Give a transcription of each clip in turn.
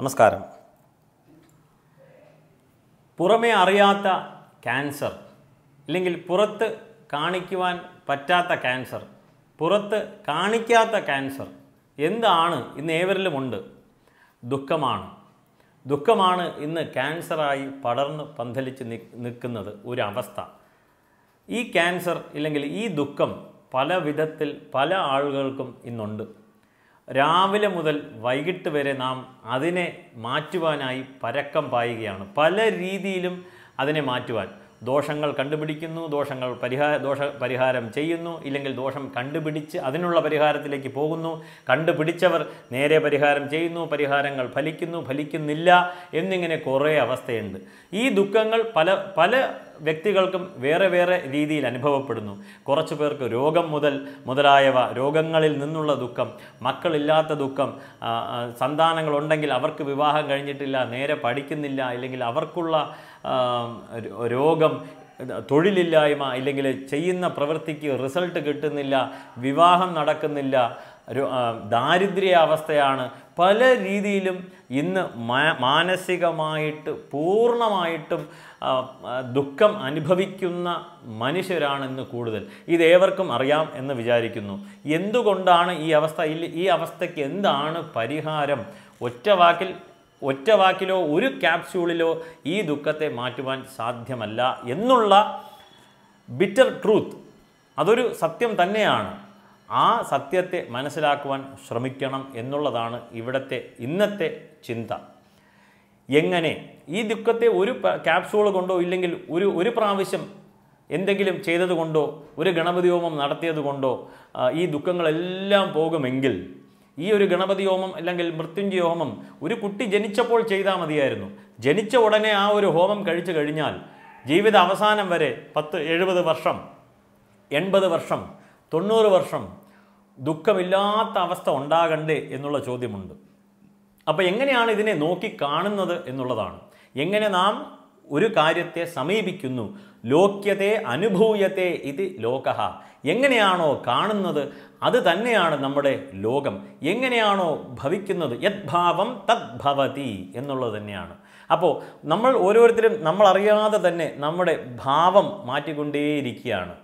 നമസ്കാരം പുറമേ അറിയാത്ത ക്യാൻസർ അല്ലെങ്കിൽ പുറത്ത് കാണിക്കുവാൻ പറ്റാത്ത ക്യാൻസർ പുറത്ത് കാണിക്കാത്ത ക്യാൻസർ എന്താണ് ഇന്ന് ഏവരിലുമുണ്ട് ദുഃഖമാണ് ദുഃഖമാണ് ഇന്ന് ക്യാൻസറായി പടർന്ന് പന്തലിച്ച് നിൽക്കുന്നത് ഒരു അവസ്ഥ ഈ ക്യാൻസർ ഇല്ലെങ്കിൽ ഈ ദുഃഖം പല വിധത്തിൽ പല ആളുകൾക്കും ഇന്നുണ്ട് രാവിലെ മുതൽ വൈകിട്ട് വരെ നാം അതിനെ മാറ്റുവാനായി പരക്കം പായുകയാണ് പല രീതിയിലും അതിനെ മാറ്റുവാൻ ദോഷങ്ങൾ കണ്ടുപിടിക്കുന്നു ദോഷങ്ങൾ പരിഹാര ദോഷ പരിഹാരം ചെയ്യുന്നു ഇല്ലെങ്കിൽ ദോഷം കണ്ടുപിടിച്ച് അതിനുള്ള പരിഹാരത്തിലേക്ക് പോകുന്നു കണ്ടുപിടിച്ചവർ നേരെ പരിഹാരം ചെയ്യുന്നു പരിഹാരങ്ങൾ ഫലിക്കുന്നു ഫലിക്കുന്നില്ല എന്നിങ്ങനെ കുറേ അവസ്ഥയുണ്ട് ഈ ദുഃഖങ്ങൾ പല പല വ്യക്തികൾക്കും വേറെ വേറെ രീതിയിൽ അനുഭവപ്പെടുന്നു കുറച്ചു പേർക്ക് രോഗം മുതൽ മുതലായവ രോഗങ്ങളിൽ നിന്നുള്ള ദുഃഖം മക്കളില്ലാത്ത ദുഃഖം സന്താനങ്ങളുണ്ടെങ്കിൽ അവർക്ക് വിവാഹം കഴിഞ്ഞിട്ടില്ല നേരെ പഠിക്കുന്നില്ല അല്ലെങ്കിൽ അവർക്കുള്ള രോഗം തൊഴിലില്ലായ്മ ഇല്ലെങ്കിൽ ചെയ്യുന്ന പ്രവൃത്തിക്ക് റിസൾട്ട് കിട്ടുന്നില്ല വിവാഹം നടക്കുന്നില്ല ദാരിദ്ര്യ അവസ്ഥയാണ് പല രീതിയിലും ഇന്ന് മാനസികമായിട്ട് പൂർണ്ണമായിട്ടും ദുഃഖം അനുഭവിക്കുന്ന മനുഷ്യരാണെന്ന് കൂടുതൽ ഇതേവർക്കും അറിയാം എന്ന് വിചാരിക്കുന്നു എന്തുകൊണ്ടാണ് ഈ അവസ്ഥ ഈ അവസ്ഥയ്ക്ക് എന്താണ് പരിഹാരം ഒറ്റവാക്കിൽ ഒറ്റവാക്കിലോ ഒരു ക്യാപ്സ്യൂളിലോ ഈ ദുഃഖത്തെ മാറ്റുവാൻ സാധ്യമല്ല എന്നുള്ള ബിറ്റർ ട്രൂത്ത് അതൊരു സത്യം തന്നെയാണ് ആ സത്യത്തെ മനസ്സിലാക്കുവാൻ ശ്രമിക്കണം എന്നുള്ളതാണ് ഇവിടുത്തെ ഇന്നത്തെ ചിന്ത എങ്ങനെ ഈ ദുഃഖത്തെ ഒരു ക്യാപ്സൂൾ കൊണ്ടോ ഇല്ലെങ്കിൽ ഒരു ഒരു പ്രാവശ്യം എന്തെങ്കിലും ചെയ്തതുകൊണ്ടോ ഒരു ഗണപതി ഹോമം നടത്തിയതുകൊണ്ടോ ഈ ദുഃഖങ്ങളെല്ലാം പോകുമെങ്കിൽ ഈ ഒരു ഗണപതി ഹോമം അല്ലെങ്കിൽ മൃത്യുഞ്ജയ ഹോമം ഒരു കുട്ടി ജനിച്ചപ്പോൾ ചെയ്താൽ മതിയായിരുന്നു ജനിച്ച ഉടനെ ആ ഒരു ഹോമം കഴിച്ചു കഴിഞ്ഞാൽ ജീവിത അവസാനം വരെ പത്ത് എഴുപത് വർഷം എൺപത് വർഷം തൊണ്ണൂറ് വർഷം ദുഃഖമില്ലാത്ത അവസ്ഥ ഉണ്ടാകണ്ടേ എന്നുള്ള ചോദ്യമുണ്ട് അപ്പോൾ എങ്ങനെയാണ് ഇതിനെ നോക്കി കാണുന്നത് എന്നുള്ളതാണ് എങ്ങനെ നാം ഒരു കാര്യത്തെ സമീപിക്കുന്നു ലോക്യത്തെ അനുഭൂയത്തെ ഇത് ലോകഹ എങ്ങനെയാണോ കാണുന്നത് അത് തന്നെയാണ് നമ്മുടെ ലോകം എങ്ങനെയാണോ ഭവിക്കുന്നത് യദ്ഭാവം തദ്ഭവതി എന്നുള്ളത് തന്നെയാണ് അപ്പോൾ നമ്മൾ ഓരോരുത്തരും നമ്മളറിയാതെ തന്നെ നമ്മുടെ ഭാവം മാറ്റിക്കൊണ്ടേയിരിക്കുകയാണ്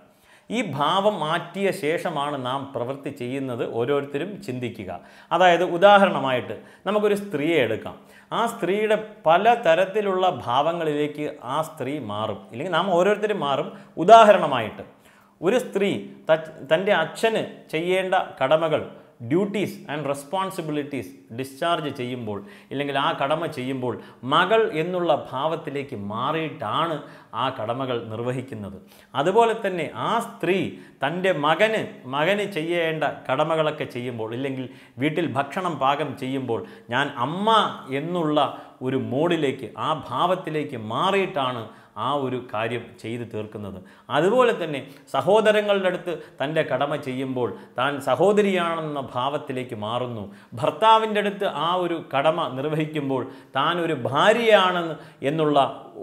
ഈ ഭാവം മാറ്റിയ ശേഷമാണ് നാം പ്രവൃത്തി ചെയ്യുന്നത് ഓരോരുത്തരും ചിന്തിക്കുക അതായത് ഉദാഹരണമായിട്ട് നമുക്കൊരു സ്ത്രീയെ എടുക്കാം ആ സ്ത്രീയുടെ പല തരത്തിലുള്ള ഭാവങ്ങളിലേക്ക് ആ സ്ത്രീ മാറും ഇല്ലെങ്കിൽ നാം ഓരോരുത്തരും മാറും ഉദാഹരണമായിട്ട് ഒരു സ്ത്രീ തൻ്റെ അച്ഛന് ചെയ്യേണ്ട കടമകൾ ഡ്യൂട്ടീസ് ആൻഡ് റെസ്പോൺസിബിലിറ്റീസ് ഡിസ്ചാർജ് ചെയ്യുമ്പോൾ ഇല്ലെങ്കിൽ ആ കടമ ചെയ്യുമ്പോൾ മകൾ എന്നുള്ള ഭാവത്തിലേക്ക് മാറിയിട്ടാണ് ആ കടമകൾ നിർവഹിക്കുന്നത് അതുപോലെ തന്നെ ആ സ്ത്രീ തൻ്റെ മകന് മകന് ചെയ്യേണ്ട കടമകളൊക്കെ ചെയ്യുമ്പോൾ ഇല്ലെങ്കിൽ വീട്ടിൽ ഭക്ഷണം പാകം ചെയ്യുമ്പോൾ ഞാൻ അമ്മ എന്നുള്ള ഒരു മോഡിലേക്ക് ആ ഭാവത്തിലേക്ക് മാറിയിട്ടാണ് ആ ഒരു കാര്യം ചെയ്തു തീർക്കുന്നത് അതുപോലെ തന്നെ സഹോദരങ്ങളുടെ അടുത്ത് തൻ്റെ കടമ ചെയ്യുമ്പോൾ താൻ സഹോദരിയാണെന്ന ഭാവത്തിലേക്ക് മാറുന്നു ഭർത്താവിൻ്റെ അടുത്ത് ആ ഒരു കടമ നിർവഹിക്കുമ്പോൾ താൻ ഒരു ഭാര്യയാണെന്ന് എന്നുള്ള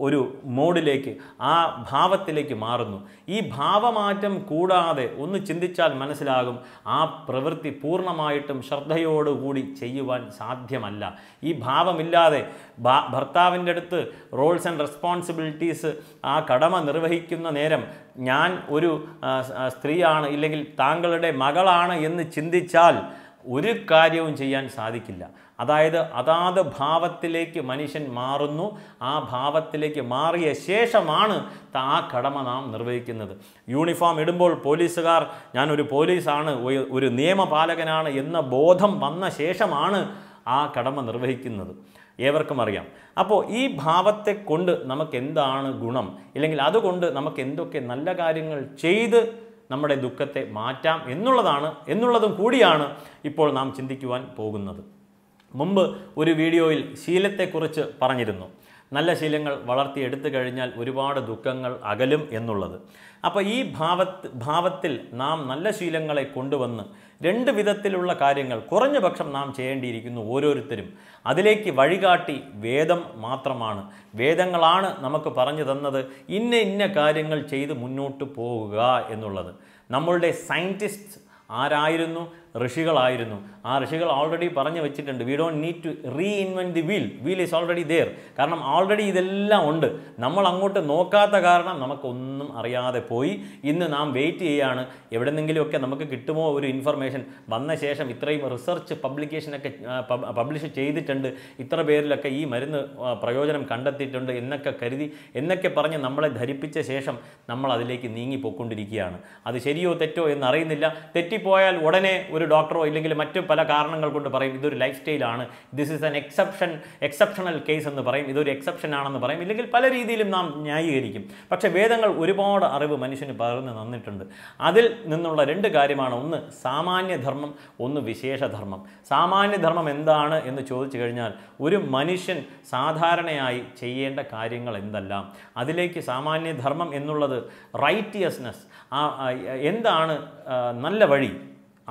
ഒരു മോഡിലേക്ക് ആ ഭാവത്തിലേക്ക് മാറുന്നു ഈ ഭാവമാറ്റം കൂടാതെ ഒന്ന് ചിന്തിച്ചാൽ മനസ്സിലാകും ആ പ്രവൃത്തി പൂർണ്ണമായിട്ടും ശ്രദ്ധയോടുകൂടി ചെയ്യുവാൻ സാധ്യമല്ല ഈ ഭാവമില്ലാതെ ഭർത്താവിൻ്റെ അടുത്ത് റോൾസ് ആൻഡ് റെസ്പോൺസിബിലിറ്റീസ് ആ കടമ നിർവഹിക്കുന്ന നേരം ഞാൻ ഒരു സ്ത്രീയാണ് ഇല്ലെങ്കിൽ താങ്കളുടെ മകളാണ് എന്ന് ചിന്തിച്ചാൽ ഒരു കാര്യവും ചെയ്യാൻ സാധിക്കില്ല അതായത് അതാത് ഭാവത്തിലേക്ക് മനുഷ്യൻ മാറുന്നു ആ ഭാവത്തിലേക്ക് മാറിയ ശേഷമാണ് ആ കടമ നാം നിർവഹിക്കുന്നത് യൂണിഫോം ഇടുമ്പോൾ പോലീസുകാർ ഞാനൊരു പോലീസാണ് ഒരു നിയമപാലകനാണ് എന്ന ബോധം വന്ന ശേഷമാണ് ആ കടമ നിർവഹിക്കുന്നത് ഏവർക്കും അറിയാം അപ്പോൾ ഈ ഭാവത്തെ കൊണ്ട് നമുക്ക് എന്താണ് ഗുണം ഇല്ലെങ്കിൽ അതുകൊണ്ട് നമുക്ക് എന്തൊക്കെ നല്ല കാര്യങ്ങൾ ചെയ്ത് നമ്മുടെ ദുഃഖത്തെ മാറ്റാം എന്നുള്ളതാണ് എന്നുള്ളതും കൂടിയാണ് ഇപ്പോൾ നാം ചിന്തിക്കുവാൻ പോകുന്നത് മുമ്പ് ഒരു വീഡിയോയിൽ ശീലത്തെക്കുറിച്ച് പറഞ്ഞിരുന്നു നല്ല ശീലങ്ങൾ വളർത്തിയെടുത്തു കഴിഞ്ഞാൽ ഒരുപാട് ദുഃഖങ്ങൾ അകലും എന്നുള്ളത് അപ്പോൾ ഈ ഭാവത്ത് ഭാവത്തിൽ നാം നല്ല ശീലങ്ങളെ കൊണ്ടുവന്ന് രണ്ട് വിധത്തിലുള്ള കാര്യങ്ങൾ കുറഞ്ഞ പക്ഷം നാം ചെയ്യേണ്ടിയിരിക്കുന്നു ഓരോരുത്തരും അതിലേക്ക് വഴികാട്ടി വേദം മാത്രമാണ് വേദങ്ങളാണ് നമുക്ക് പറഞ്ഞു തന്നത് ഇന്ന ഇന്ന കാര്യങ്ങൾ ചെയ്ത് മുന്നോട്ട് പോവുക എന്നുള്ളത് നമ്മളുടെ സയൻറ്റിസ്റ്റ് ആരായിരുന്നു ഋഷികളായിരുന്നു ആ ഋഷികൾ ഓൾറെഡി പറഞ്ഞു വെച്ചിട്ടുണ്ട് we don't need to reinvent the wheel wheel is already there കാരണം ഓൾറെഡി ഇതെല്ലാം ഉണ്ട് നമ്മൾ അങ്ങോട്ട് നോക്കാത്ത കാരണം നമുക്കൊന്നും അറിയാതെ പോയി ഇന്ന് നാം വെയിറ്റ് ചെയ്യാണ് നിന്നെങ്കിലുമൊക്കെ നമുക്ക് കിട്ടുമോ ഒരു ഇൻഫർമേഷൻ വന്ന ശേഷം ഇത്രയും റിസർച്ച് പബ്ലിക്കേഷനൊക്കെ പബ്ലിഷ് ചെയ്തിട്ടുണ്ട് ഇത്ര പേരിലൊക്കെ ഈ മരുന്ന് പ്രയോജനം കണ്ടെത്തിയിട്ടുണ്ട് എന്നൊക്കെ കരുതി എന്നൊക്കെ പറഞ്ഞ് നമ്മളെ ധരിപ്പിച്ച ശേഷം നമ്മൾ അതിലേക്ക് നീങ്ങിപ്പോയിക്കൊണ്ടിരിക്കുകയാണ് അത് ശരിയോ തെറ്റോ എന്നറിയുന്നില്ല തെറ്റിപ്പോയാൽ ഉടനെ ഒരു ഡോക്ടറോ ഇല്ലെങ്കിൽ മറ്റു പല കാരണങ്ങൾ കൊണ്ട് പറയും ഇതൊരു ലൈഫ് സ്റ്റൈലാണ് this is an exception exceptional case എന്ന് പറയും ഇതൊരു എക്സെപ്ഷൻ ആണെന്ന് പറയും ഇല്ലെങ്കിൽ പല രീതിയിലും നാം ന്യായീകരിക്കും പക്ഷേ വേദങ്ങൾ ഒരുപാട് അറിവ് മനുഷ്യന് പകർന്നു തന്നിട്ടുണ്ട് അതിൽ നിന്നുള്ള രണ്ട് കാര്യമാണ് ഒന്ന് സാമാന്യധർമ്മം ഒന്ന് വിശേഷധർമ്മം സാമാന്യധർമ്മം എന്താണ് എന്ന് ചോദിച്ചു കഴിഞ്ഞാൽ ഒരു മനുഷ്യൻ സാധാരണയായി ചെയ്യേണ്ട കാര്യങ്ങൾ എന്തെല്ലാം അതിലേക്ക് സാമാന്യധർമ്മം എന്നുള്ളത് റൈറ്റിയസ്നെസ് എന്താണ് നല്ല വഴി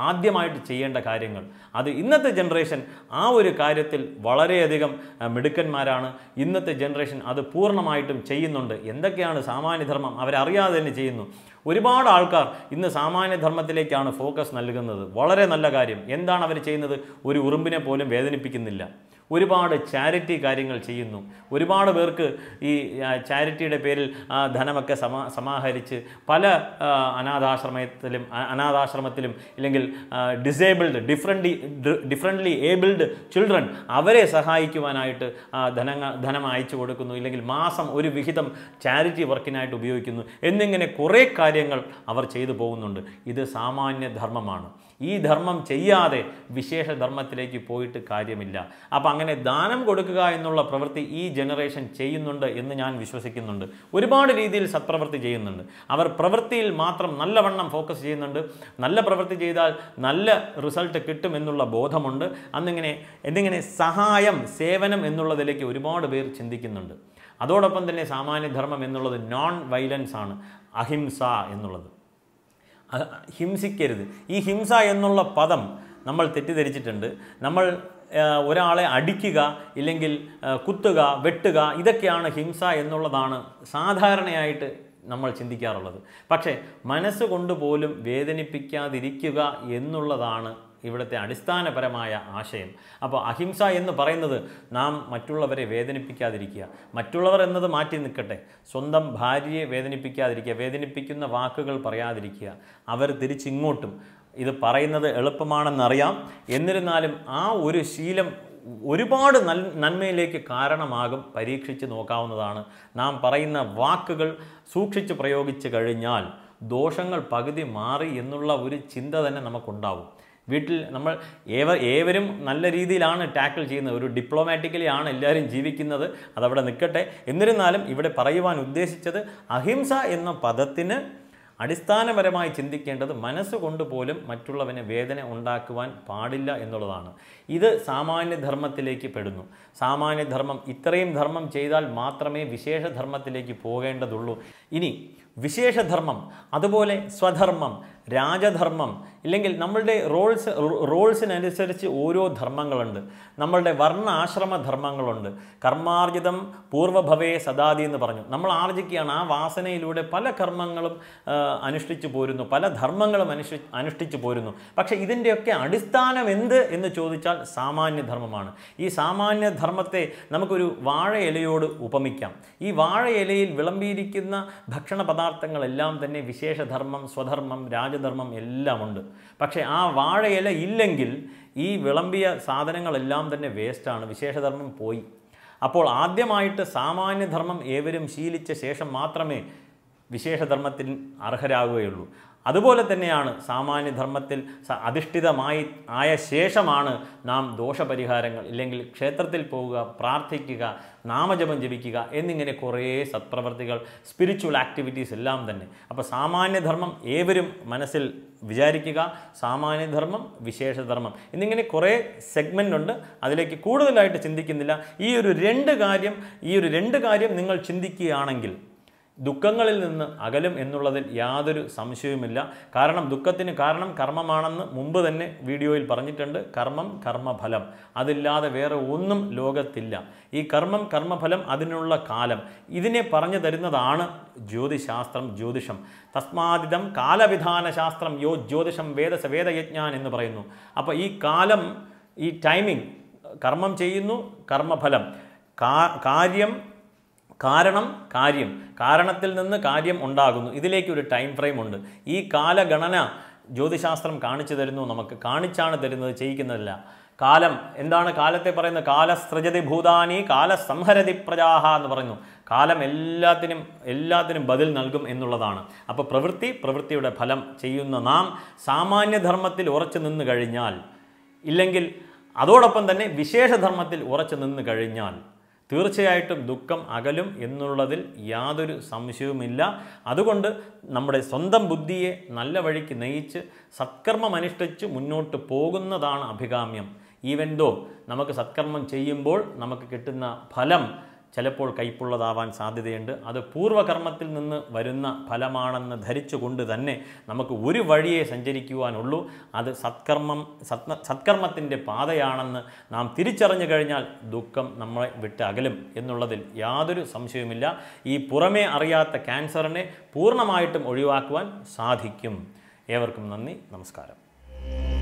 ആദ്യമായിട്ട് ചെയ്യേണ്ട കാര്യങ്ങൾ അത് ഇന്നത്തെ ജനറേഷൻ ആ ഒരു കാര്യത്തിൽ വളരെയധികം മിടുക്കന്മാരാണ് ഇന്നത്തെ ജനറേഷൻ അത് പൂർണ്ണമായിട്ടും ചെയ്യുന്നുണ്ട് എന്തൊക്കെയാണ് സാമാന്യധർമ്മം അവരറിയാതെ തന്നെ ചെയ്യുന്നു ഒരുപാട് ആൾക്കാർ ഇന്ന് സാമാന്യധർമ്മത്തിലേക്കാണ് ഫോക്കസ് നൽകുന്നത് വളരെ നല്ല കാര്യം എന്താണ് അവർ ചെയ്യുന്നത് ഒരു ഉറുമ്പിനെ പോലും വേദനിപ്പിക്കുന്നില്ല ഒരുപാട് ചാരിറ്റി കാര്യങ്ങൾ ചെയ്യുന്നു ഒരുപാട് പേർക്ക് ഈ ചാരിറ്റിയുടെ പേരിൽ ധനമൊക്കെ സമാ സമാഹരിച്ച് പല അനാഥാശ്രമത്തിലും അനാഥാശ്രമത്തിലും ഇല്ലെങ്കിൽ disabled different differently abled children അവരെ സഹായിക്കുവാനായിട്ട് ധനങ്ങൾ ധനം അയച്ചു കൊടുക്കുന്നു ഇല്ലെങ്കിൽ മാസം ഒരു വിഹിതം ചാരിറ്റി വർക്കിനായിട്ട് ഉപയോഗിക്കുന്നു എന്നിങ്ങനെ കുറേ കാര്യങ്ങൾ അവർ ചെയ്തു പോകുന്നുണ്ട് ഇത് സാമാന്യ ധർമ്മമാണ് ഈ ധർമ്മം ചെയ്യാതെ വിശേഷ ധർമ്മത്തിലേക്ക് പോയിട്ട് കാര്യമില്ല അപ്പം അങ്ങനെ ദാനം കൊടുക്കുക എന്നുള്ള പ്രവൃത്തി ഈ ജനറേഷൻ ചെയ്യുന്നുണ്ട് എന്ന് ഞാൻ വിശ്വസിക്കുന്നുണ്ട് ഒരുപാട് രീതിയിൽ സത്പ്രവൃത്തി ചെയ്യുന്നുണ്ട് അവർ പ്രവൃത്തിയിൽ മാത്രം നല്ലവണ്ണം ഫോക്കസ് ചെയ്യുന്നുണ്ട് നല്ല പ്രവൃത്തി ചെയ്താൽ നല്ല റിസൾട്ട് കിട്ടും എന്നുള്ള ബോധമുണ്ട് അന്നിങ്ങനെ എന്നിങ്ങനെ സഹായം സേവനം എന്നുള്ളതിലേക്ക് ഒരുപാട് പേർ ചിന്തിക്കുന്നുണ്ട് അതോടൊപ്പം തന്നെ സാമാന്യധർമ്മം എന്നുള്ളത് നോൺ വയലൻസ് ആണ് അഹിംസ എന്നുള്ളത് ഹിംസിക്കരുത് ഈ ഹിംസ എന്നുള്ള പദം നമ്മൾ തെറ്റിദ്ധരിച്ചിട്ടുണ്ട് നമ്മൾ ഒരാളെ അടിക്കുക ഇല്ലെങ്കിൽ കുത്തുക വെട്ടുക ഇതൊക്കെയാണ് ഹിംസ എന്നുള്ളതാണ് സാധാരണയായിട്ട് നമ്മൾ ചിന്തിക്കാറുള്ളത് പക്ഷേ മനസ്സുകൊണ്ട് പോലും വേദനിപ്പിക്കാതിരിക്കുക എന്നുള്ളതാണ് ഇവിടുത്തെ അടിസ്ഥാനപരമായ ആശയം അപ്പോൾ അഹിംസ എന്ന് പറയുന്നത് നാം മറ്റുള്ളവരെ വേദനിപ്പിക്കാതിരിക്കുക മറ്റുള്ളവർ എന്നത് മാറ്റി നിൽക്കട്ടെ സ്വന്തം ഭാര്യയെ വേദനിപ്പിക്കാതിരിക്കുക വേദനിപ്പിക്കുന്ന വാക്കുകൾ പറയാതിരിക്കുക അവർ തിരിച്ചിങ്ങോട്ടും ഇത് പറയുന്നത് എളുപ്പമാണെന്നറിയാം എന്നിരുന്നാലും ആ ഒരു ശീലം ഒരുപാട് നൽ നന്മയിലേക്ക് കാരണമാകും പരീക്ഷിച്ച് നോക്കാവുന്നതാണ് നാം പറയുന്ന വാക്കുകൾ സൂക്ഷിച്ച് പ്രയോഗിച്ചു കഴിഞ്ഞാൽ ദോഷങ്ങൾ പകുതി മാറി എന്നുള്ള ഒരു ചിന്ത തന്നെ നമുക്കുണ്ടാവും വീട്ടിൽ നമ്മൾ ഏവ ഏവരും നല്ല രീതിയിലാണ് ടാക്കിൾ ചെയ്യുന്നത് ഒരു ഡിപ്ലോമാറ്റിക്കലി ആണ് എല്ലാവരും ജീവിക്കുന്നത് അതവിടെ നിൽക്കട്ടെ എന്നിരുന്നാലും ഇവിടെ പറയുവാൻ ഉദ്ദേശിച്ചത് അഹിംസ എന്ന പദത്തിന് അടിസ്ഥാനപരമായി ചിന്തിക്കേണ്ടത് മനസ്സുകൊണ്ട് പോലും മറ്റുള്ളവന് വേദന ഉണ്ടാക്കുവാൻ പാടില്ല എന്നുള്ളതാണ് ഇത് സാമാന്യധർമ്മത്തിലേക്ക് പെടുന്നു സാമാന്യധർമ്മം ഇത്രയും ധർമ്മം ചെയ്താൽ മാത്രമേ വിശേഷധർമ്മത്തിലേക്ക് പോകേണ്ടതുള്ളൂ ഇനി വിശേഷധർമ്മം അതുപോലെ സ്വധർമ്മം രാജധർമ്മം ഇല്ലെങ്കിൽ നമ്മളുടെ റോൾസ് റോൾസിനനുസരിച്ച് ഓരോ ധർമ്മങ്ങളുണ്ട് നമ്മളുടെ വർണ്ണ ആശ്രമ ധർമ്മങ്ങളുണ്ട് കർമാർജിതം പൂർവഭവേ സദാതി എന്ന് പറഞ്ഞു നമ്മൾ ആർജിക്കുകയാണ് ആ വാസനയിലൂടെ പല കർമ്മങ്ങളും അനുഷ്ഠിച്ചു പോരുന്നു പല ധർമ്മങ്ങളും അനുഷ്ഠി അനുഷ്ഠിച്ചു പോരുന്നു പക്ഷേ ഇതിൻ്റെയൊക്കെ അടിസ്ഥാനം എന്ത് എന്ന് ചോദിച്ചാൽ സാമാന്യധർമ്മമാണ് ഈ സാമാന്യധർമ്മത്തെ നമുക്കൊരു ഇലയോട് ഉപമിക്കാം ഈ ഇലയിൽ വിളമ്പിയിരിക്കുന്ന ഭക്ഷണ പദാർത്ഥങ്ങളെല്ലാം തന്നെ വിശേഷധർമ്മം സ്വധർമ്മം രാജ രാജധർമ്മം എല്ലാം ഉണ്ട് പക്ഷേ ആ വാഴയില ഇല്ലെങ്കിൽ ഈ വിളമ്പിയ സാധനങ്ങളെല്ലാം തന്നെ വേസ്റ്റാണ് വിശേഷധർമ്മം പോയി അപ്പോൾ ആദ്യമായിട്ട് സാമാന്യധർമ്മം ഏവരും ശീലിച്ച ശേഷം മാത്രമേ വിശേഷധർമ്മത്തിന് അർഹരാകുകയുള്ളൂ അതുപോലെ തന്നെയാണ് സാമാന്യധർമ്മത്തിൽ അധിഷ്ഠിതമായി ആയ ശേഷമാണ് നാം ദോഷപരിഹാരങ്ങൾ ഇല്ലെങ്കിൽ ക്ഷേത്രത്തിൽ പോവുക പ്രാർത്ഥിക്കുക നാമജപം ജപിക്കുക എന്നിങ്ങനെ കുറേ സത്പ്രവർത്തികൾ സ്പിരിച്വൽ ആക്ടിവിറ്റീസ് എല്ലാം തന്നെ അപ്പോൾ സാമാന്യധർമ്മം ഏവരും മനസ്സിൽ വിചാരിക്കുക സാമാന്യധർമ്മം വിശേഷധർമ്മം എന്നിങ്ങനെ കുറേ സെഗ്മെൻ്റ് ഉണ്ട് അതിലേക്ക് കൂടുതലായിട്ട് ചിന്തിക്കുന്നില്ല ഈ ഒരു രണ്ട് കാര്യം ഈ ഒരു രണ്ട് കാര്യം നിങ്ങൾ ചിന്തിക്കുകയാണെങ്കിൽ ദുഃഖങ്ങളിൽ നിന്ന് അകലും എന്നുള്ളതിൽ യാതൊരു സംശയവുമില്ല കാരണം ദുഃഖത്തിന് കാരണം കർമ്മമാണെന്ന് മുമ്പ് തന്നെ വീഡിയോയിൽ പറഞ്ഞിട്ടുണ്ട് കർമ്മം കർമ്മഫലം അതില്ലാതെ വേറെ ഒന്നും ലോകത്തില്ല ഈ കർമ്മം കർമ്മഫലം അതിനുള്ള കാലം ഇതിനെ പറഞ്ഞു തരുന്നതാണ് ജ്യോതിശാസ്ത്രം ജ്യോതിഷം തസ്മാതിതം കാലവിധാന ശാസ്ത്രം യോ ജ്യോതിഷം വേദസ വേദയജ്ഞാൻ എന്ന് പറയുന്നു അപ്പോൾ ഈ കാലം ഈ ടൈമിംഗ് കർമ്മം ചെയ്യുന്നു കർമ്മഫലം കാര്യം കാരണം കാര്യം കാരണത്തിൽ നിന്ന് കാര്യം ഉണ്ടാകുന്നു ഇതിലേക്ക് ഒരു ടൈം ഫ്രെയിം ഉണ്ട് ഈ കാലഗണന ജ്യോതിശാസ്ത്രം കാണിച്ചു തരുന്നു നമുക്ക് കാണിച്ചാണ് തരുന്നത് ചെയ്യിക്കുന്നതല്ല കാലം എന്താണ് കാലത്തെ പറയുന്നത് കാലസ്രജതി ഭൂതാനി കാലസംഹരതി പ്രജാഹ എന്ന് പറയുന്നു കാലം എല്ലാത്തിനും എല്ലാത്തിനും ബദൽ നൽകും എന്നുള്ളതാണ് അപ്പോൾ പ്രവൃത്തി പ്രവൃത്തിയുടെ ഫലം ചെയ്യുന്ന നാം സാമാന്യധർമ്മത്തിൽ ഉറച്ചു നിന്ന് കഴിഞ്ഞാൽ ഇല്ലെങ്കിൽ അതോടൊപ്പം തന്നെ വിശേഷധർമ്മത്തിൽ ഉറച്ചു നിന്ന് കഴിഞ്ഞാൽ തീർച്ചയായിട്ടും ദുഃഖം അകലും എന്നുള്ളതിൽ യാതൊരു സംശയവുമില്ല അതുകൊണ്ട് നമ്മുടെ സ്വന്തം ബുദ്ധിയെ നല്ല വഴിക്ക് നയിച്ച് സത്കർമ്മമനുഷ്ഠിച്ച് മുന്നോട്ട് പോകുന്നതാണ് അഭികാമ്യം ഈവൻ ദോ നമുക്ക് സത്കർമ്മം ചെയ്യുമ്പോൾ നമുക്ക് കിട്ടുന്ന ഫലം ചിലപ്പോൾ കൈപ്പുള്ളതാവാൻ സാധ്യതയുണ്ട് അത് പൂർവ്വകർമ്മത്തിൽ നിന്ന് വരുന്ന ഫലമാണെന്ന് ധരിച്ചുകൊണ്ട് തന്നെ നമുക്ക് ഒരു വഴിയെ സഞ്ചരിക്കുവാനുള്ളൂ അത് സത്കർമ്മം സത് സത്കർമ്മത്തിൻ്റെ പാതയാണെന്ന് നാം തിരിച്ചറിഞ്ഞു കഴിഞ്ഞാൽ ദുഃഖം നമ്മളെ വിട്ട് അകലും എന്നുള്ളതിൽ യാതൊരു സംശയവുമില്ല ഈ പുറമേ അറിയാത്ത ക്യാൻസറിനെ പൂർണ്ണമായിട്ടും ഒഴിവാക്കുവാൻ സാധിക്കും ഏവർക്കും നന്ദി നമസ്കാരം